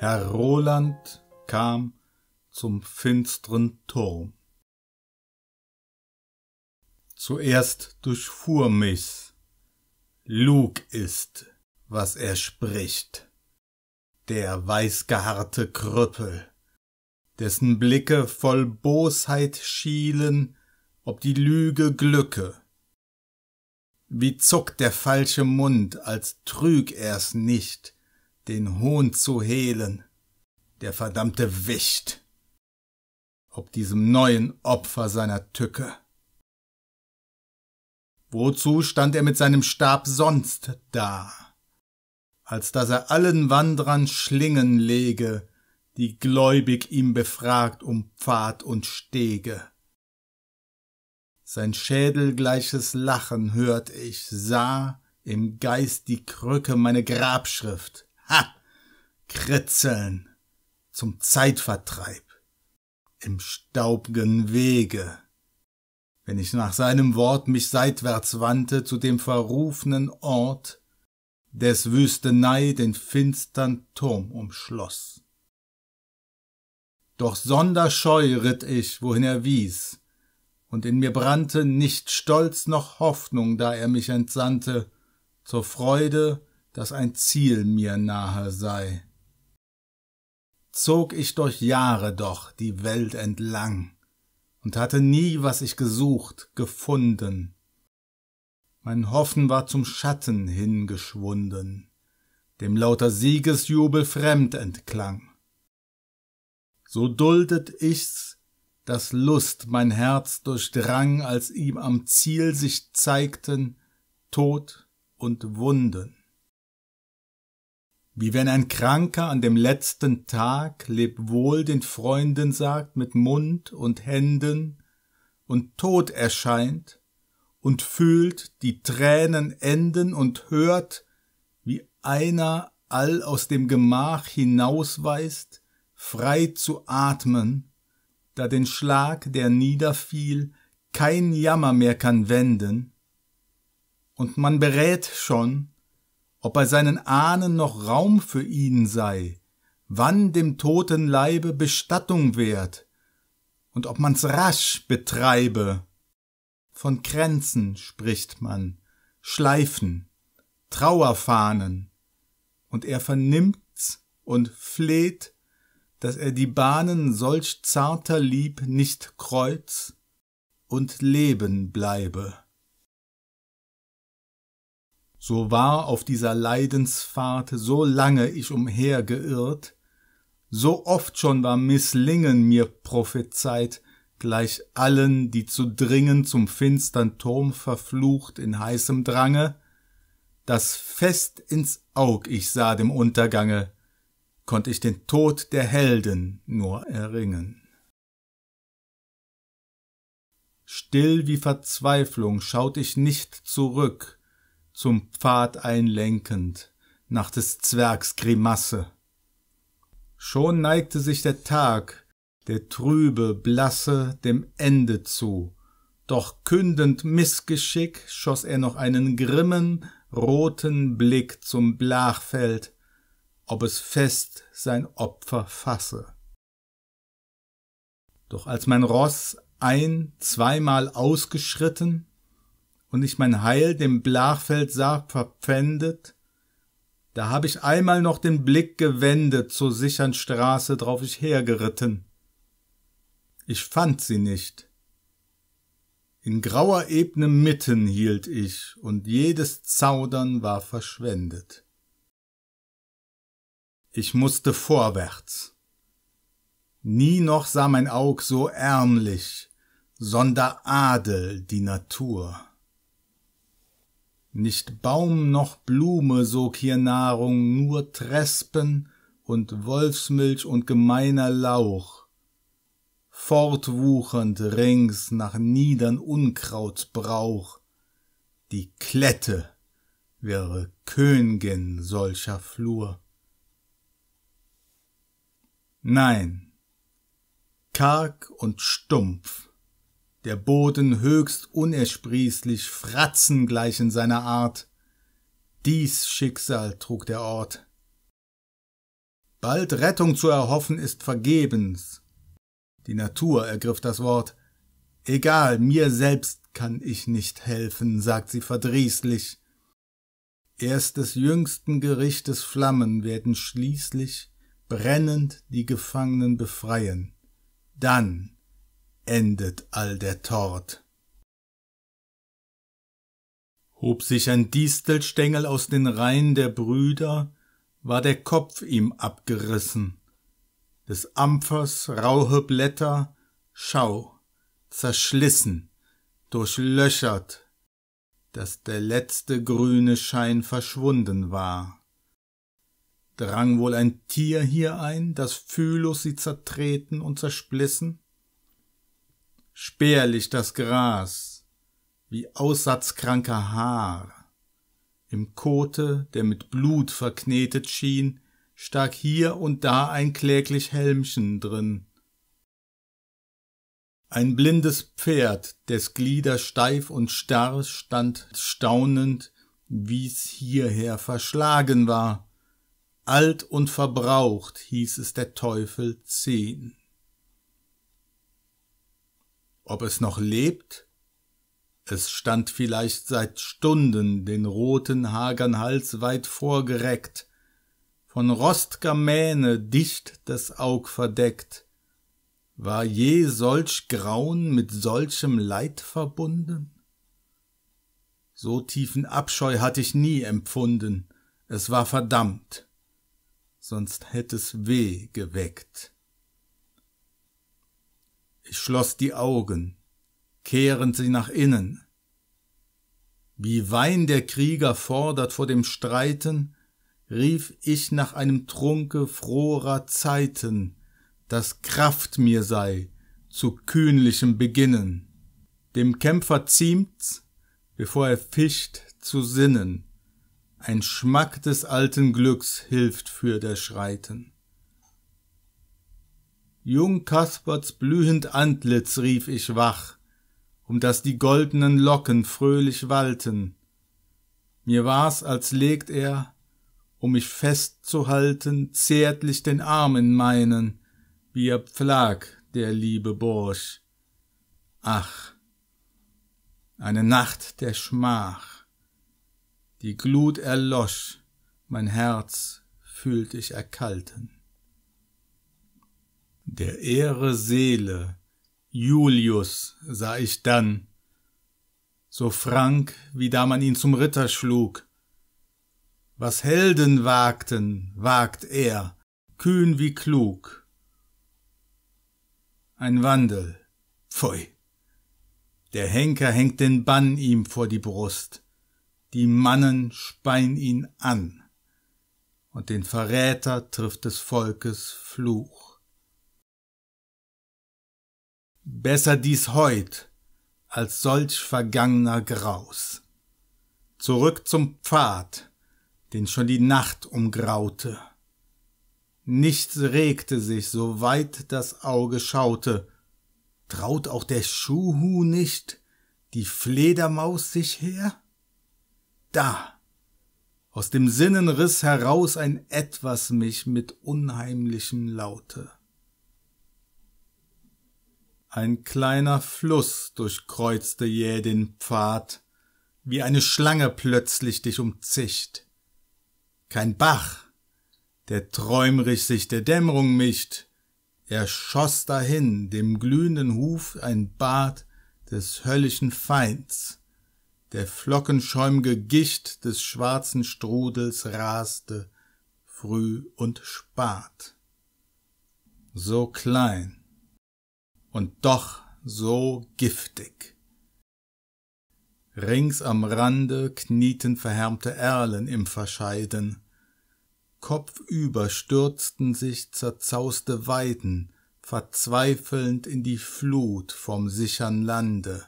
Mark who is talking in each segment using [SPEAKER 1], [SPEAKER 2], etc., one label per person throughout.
[SPEAKER 1] Herr Roland kam zum finsteren Turm. Zuerst durchfuhr mich's, Lug ist, was er spricht, der weißgeharrte Krüppel, dessen Blicke voll Bosheit schielen, ob die Lüge glücke. Wie zuckt der falsche Mund, als trüg er's nicht, den Hohn zu hehlen, der verdammte Wicht, ob diesem neuen Opfer seiner Tücke. Wozu stand er mit seinem Stab sonst da, als dass er allen Wandrern Schlingen lege, die gläubig ihm befragt um Pfad und Stege. Sein schädelgleiches Lachen hört ich, sah im Geist die Krücke meine Grabschrift, Ha! Kritzeln zum Zeitvertreib im staubgen Wege. Wenn ich nach seinem Wort mich seitwärts wandte zu dem verrufenen Ort, des Wüstenei den finstern Turm umschloss. Doch sonderscheu ritt ich, wohin er wies, und in mir brannte nicht Stolz noch Hoffnung, da er mich entsandte, zur Freude dass ein Ziel mir nahe sei. Zog ich durch Jahre doch die Welt entlang und hatte nie, was ich gesucht, gefunden. Mein Hoffen war zum Schatten hingeschwunden, dem lauter Siegesjubel fremd entklang. So duldet ich's, dass Lust mein Herz durchdrang, als ihm am Ziel sich zeigten Tod und Wunden wie wenn ein Kranker an dem letzten Tag leb wohl den Freunden sagt mit Mund und Händen und tot erscheint und fühlt die Tränen enden und hört, wie einer all aus dem Gemach hinausweist, frei zu atmen, da den Schlag, der niederfiel, kein Jammer mehr kann wenden, und man berät schon, ob bei seinen Ahnen noch Raum für ihn sei, wann dem toten Leibe Bestattung wert, und ob man's rasch betreibe. Von Kränzen spricht man, Schleifen, Trauerfahnen, und er vernimmt's und fleht, dass er die Bahnen solch zarter Lieb nicht kreuz und leben bleibe. So war auf dieser Leidensfahrt so lange ich umhergeirrt, so oft schon war Misslingen mir prophezeit, gleich allen, die zu dringen zum finstern Turm verflucht in heißem Drange, das fest ins Aug ich sah dem Untergange, konnt ich den Tod der Helden nur erringen. Still wie Verzweiflung schaut ich nicht zurück, zum Pfad einlenkend nach des Zwergs Grimasse. Schon neigte sich der Tag, der trübe, blasse, dem Ende zu, doch kündend Missgeschick schoss er noch einen grimmen, roten Blick zum Blachfeld, ob es fest sein Opfer fasse. Doch als mein Ross ein, zweimal ausgeschritten, und ich mein Heil dem Blachfeld sah verpfändet, da hab ich einmal noch den Blick gewendet zur sichern Straße, drauf ich hergeritten. Ich fand sie nicht. In grauer Ebne mitten hielt ich, und jedes Zaudern war verschwendet. Ich mußte vorwärts. Nie noch sah mein Aug so ärmlich, sonder Adel die Natur. Nicht Baum noch Blume sog hier Nahrung, nur Trespen und Wolfsmilch und gemeiner Lauch. Fortwuchernd rings nach niedern Unkrautsbrauch, die Klette wäre Kön'gin solcher Flur. Nein, karg und stumpf der Boden höchst unersprießlich, fratzengleich in seiner Art. Dies Schicksal trug der Ort. Bald Rettung zu erhoffen ist vergebens. Die Natur ergriff das Wort. Egal, mir selbst kann ich nicht helfen, sagt sie verdrießlich. Erst des jüngsten Gerichtes Flammen werden schließlich brennend die Gefangenen befreien. Dann endet all der Tort. Hob sich ein Distelstengel aus den Reihen der Brüder, war der Kopf ihm abgerissen, des Amphers rauhe Blätter, schau, zerschlissen, durchlöchert, dass der letzte grüne Schein verschwunden war. Drang wohl ein Tier hier ein, das fühllos sie zertreten und zersplissen? spärlich das Gras, wie aussatzkranker Haar. Im Kote, der mit Blut verknetet schien, stak hier und da ein kläglich Helmchen drin. Ein blindes Pferd, des Glieder steif und starr, stand staunend, wie's hierher verschlagen war. Alt und verbraucht hieß es der Teufel zehn ob es noch lebt? Es stand vielleicht seit Stunden den roten, hagern Hals weit vorgereckt, von rostger Mähne dicht das Aug verdeckt. War je solch Grauen mit solchem Leid verbunden? So tiefen Abscheu hatt ich nie empfunden, es war verdammt, sonst hätt es weh geweckt. Ich schloss die Augen. kehrend Sie nach innen. Wie Wein der Krieger fordert vor dem Streiten, rief ich nach einem Trunke froher Zeiten, dass Kraft mir sei zu kühnlichem Beginnen. Dem Kämpfer ziemt's, bevor er ficht, zu sinnen. Ein Schmack des alten Glücks hilft für der Schreiten. Jung Kasperts blühend Antlitz rief ich wach, um das die goldenen Locken fröhlich walten. Mir war's, als legt er, um mich festzuhalten, zärtlich den Arm in meinen, wie er pflag, der liebe Borsch. Ach, eine Nacht der Schmach. Die Glut erlosch, mein Herz fühlt ich erkalten der Ehre Seele, Julius sah ich dann, so frank, wie da man ihn zum Ritter schlug. Was Helden wagten, wagt er, kühn wie klug. Ein Wandel, pfui. Der Henker hängt den Bann ihm vor die Brust, die Mannen speien ihn an, und den Verräter trifft des Volkes Fluch. Besser dies heut als solch vergangener Graus. Zurück zum Pfad, den schon die Nacht umgraute. Nichts regte sich, so weit das Auge schaute. Traut auch der Schuhu nicht die Fledermaus sich her? Da! Aus dem Sinnenriss heraus ein etwas mich mit unheimlichem Laute. Ein kleiner Fluss durchkreuzte jäh den Pfad, wie eine Schlange plötzlich dich umzicht. Kein Bach, der träumrig sich der Dämmerung mischt, er schoss dahin, dem glühenden Huf ein Bad des höllischen Feinds, der flockenschäumge Gicht des schwarzen Strudels raste, früh und spät. So klein, und doch so giftig. Rings am Rande knieten verhärmte Erlen im Verscheiden, kopfüber stürzten sich zerzauste Weiden, verzweifelnd in die Flut vom sichern Lande.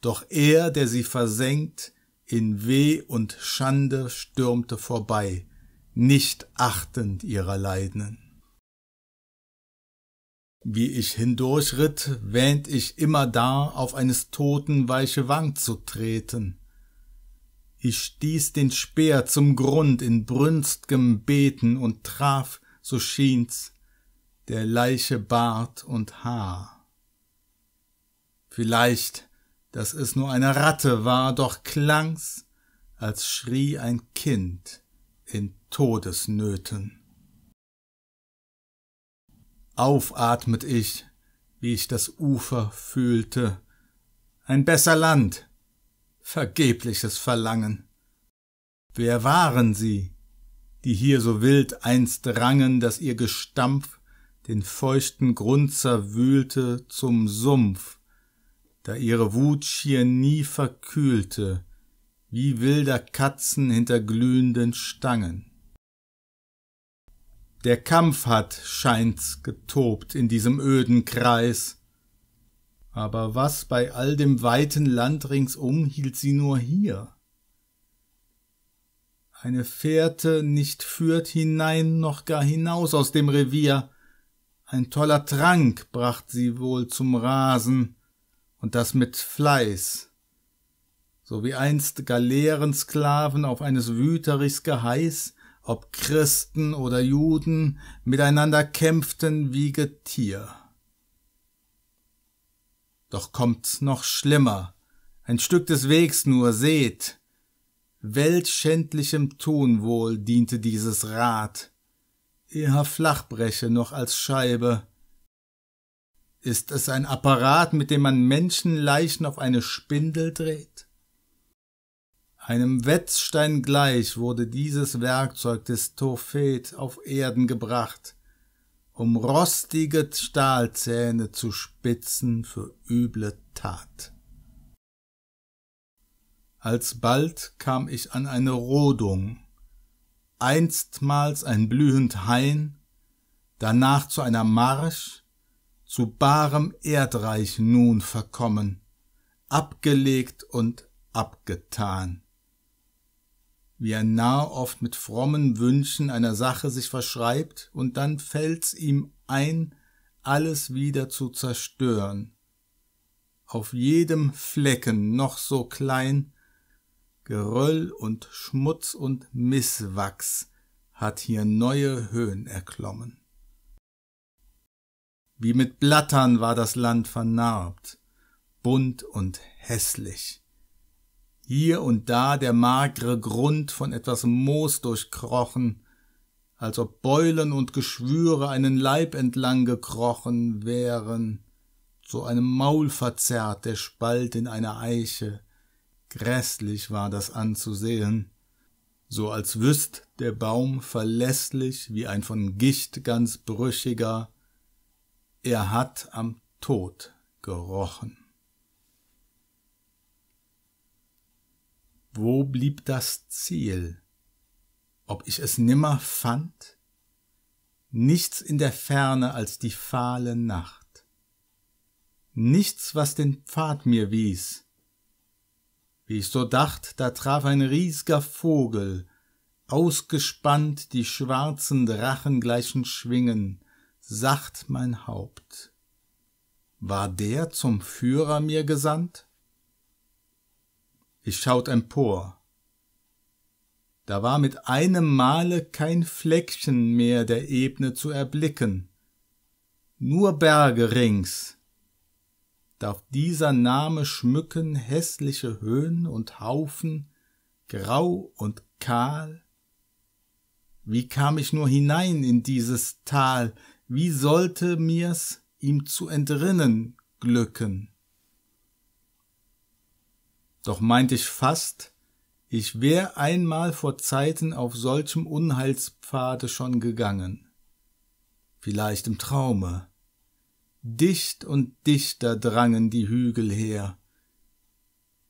[SPEAKER 1] Doch er, der sie versenkt, in Weh und Schande stürmte vorbei, nicht achtend ihrer Leiden. Wie ich hindurchritt, wähnt ich immer da, auf eines Toten weiche Wang zu treten. Ich stieß den Speer zum Grund in brünst'gem Beten und traf, so schien's, der Leiche Bart und Haar. Vielleicht, dass es nur eine Ratte war, doch klang's, als schrie ein Kind in Todesnöten aufatmet ich, wie ich das Ufer fühlte. Ein besser Land. Vergebliches Verlangen. Wer waren sie, die hier so wild einst rangen, dass ihr Gestampf den feuchten Grund zerwühlte zum Sumpf, da ihre Wut schier nie verkühlte, wie wilder Katzen hinter glühenden Stangen. Der Kampf hat, scheint's, getobt in diesem öden Kreis. Aber was bei all dem weiten Land ringsum hielt sie nur hier? Eine Fährte nicht führt hinein noch gar hinaus aus dem Revier. Ein toller Trank bracht sie wohl zum Rasen, und das mit Fleiß. So wie einst Galeerensklaven auf eines Wüterichs Geheiß ob Christen oder Juden miteinander kämpften wie Getier. Doch kommt's noch schlimmer, ein Stück des Wegs nur, seht, weltschändlichem Tun wohl diente dieses Rad, eher Flachbreche noch als Scheibe. Ist es ein Apparat, mit dem man Menschenleichen auf eine Spindel dreht? Einem Wetzstein gleich wurde dieses Werkzeug des Tophet auf Erden gebracht, um rostige Stahlzähne zu spitzen für üble Tat. Alsbald kam ich an eine Rodung, einstmals ein blühend Hain, danach zu einer Marsch, zu barem Erdreich nun verkommen, abgelegt und abgetan wie er nah oft mit frommen Wünschen einer Sache sich verschreibt, und dann fällt's ihm ein, alles wieder zu zerstören. Auf jedem Flecken noch so klein, Geröll und Schmutz und Misswachs hat hier neue Höhen erklommen. Wie mit Blattern war das Land vernarbt, bunt und hässlich hier und da der magre Grund von etwas Moos durchkrochen, als ob Beulen und Geschwüre einen Leib entlang gekrochen wären, zu einem Maul verzerrt der Spalt in einer Eiche. Grässlich war das anzusehen, so als wüsst der Baum verlässlich wie ein von Gicht ganz brüchiger, er hat am Tod gerochen. Wo blieb das Ziel? Ob ich es nimmer fand? Nichts in der Ferne als die fahle Nacht. Nichts, was den Pfad mir wies. Wie ich so dacht, da traf ein riesger Vogel, ausgespannt die schwarzen drachengleichen Schwingen, sacht mein Haupt. War der zum Führer mir gesandt? Ich schaut empor. Da war mit einem Male kein Fleckchen mehr der Ebne zu erblicken, nur Berge rings. Darf dieser Name schmücken hässliche Höhen und Haufen, grau und kahl? Wie kam ich nur hinein in dieses Tal, wie sollte mir's ihm zu entrinnen glücken? Doch meint ich fast, ich wär einmal vor Zeiten auf solchem Unheilspfade schon gegangen. Vielleicht im Traume. Dicht und dichter drangen die Hügel her.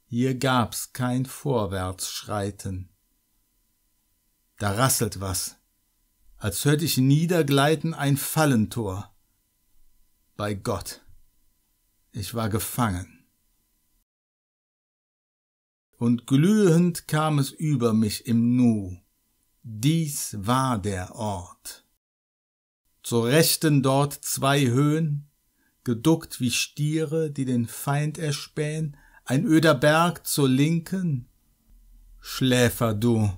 [SPEAKER 1] Hier gab's kein Vorwärtsschreiten. Da rasselt was, als hört ich niedergleiten ein Fallentor. Bei Gott, ich war gefangen und glühend kam es über mich im Nu. Dies war der Ort. Zur Rechten dort zwei Höhen, geduckt wie Stiere, die den Feind erspähen, ein öder Berg zur Linken. Schläfer du,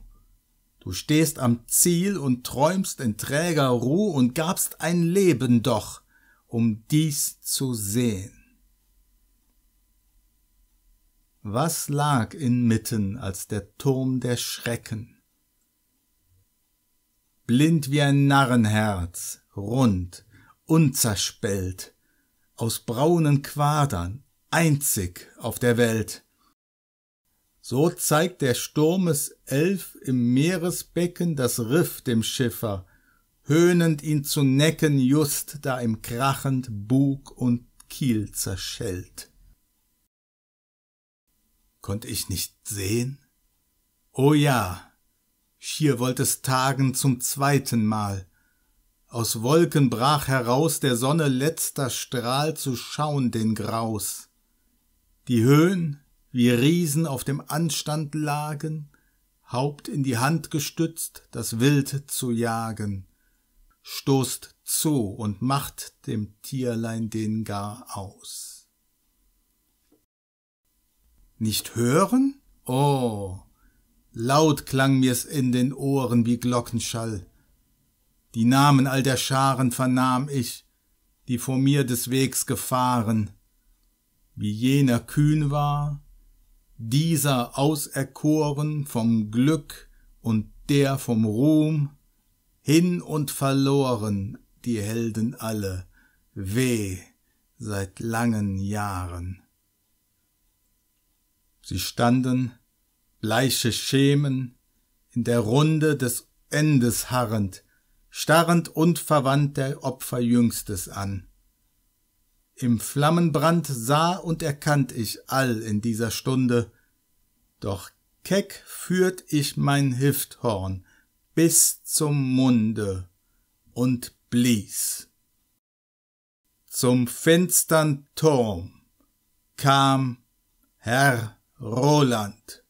[SPEAKER 1] du stehst am Ziel und träumst in träger Ruh und gabst ein Leben doch, um dies zu sehen. Was lag inmitten als der Turm der Schrecken? Blind wie ein Narrenherz, rund, unzerspellt, aus braunen Quadern, einzig auf der Welt. So zeigt der Sturmes Elf im Meeresbecken das Riff dem Schiffer, höhnend ihn zu necken, just da im krachend Bug und Kiel zerschellt. Konnte ich nicht sehen? Oh ja, schier wollte es tagen zum zweiten Mal. Aus Wolken brach heraus der Sonne letzter Strahl zu schauen den Graus. Die Höhen, wie Riesen auf dem Anstand lagen, Haupt in die Hand gestützt, das Wild zu jagen. Stoßt zu und macht dem Tierlein den gar aus. Nicht hören? Oh. Laut klang mir's in den Ohren wie Glockenschall. Die Namen all der Scharen vernahm ich, die vor mir des Wegs gefahren. Wie jener kühn war, dieser auserkoren vom Glück und der vom Ruhm, hin und verloren die Helden alle, weh seit langen Jahren. Sie standen, bleiche Schemen, in der Runde des Endes harrend, starrend und verwandt der Opfer Jüngstes an. Im Flammenbrand sah und erkannt ich all in dieser Stunde, doch keck führt ich mein Hifthorn bis zum Munde und blies. Zum finstern Turm kam Herr Roland.